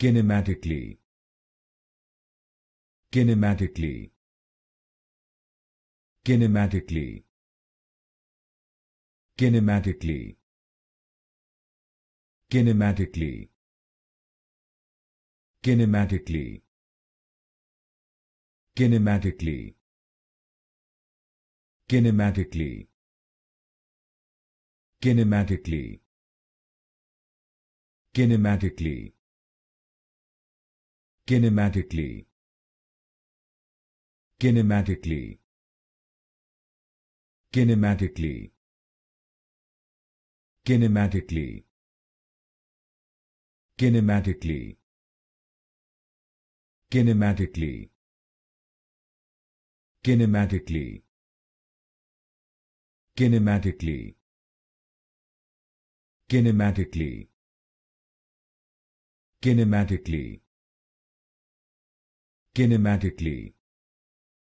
kinematically kinematically kinematically kinematically kinematically kinematically kinematically kinematically kinematically kinematically kinematically kinematically kinematically kinematically kinematically kinematically kinematically kinematically kinematically kinematically kinematically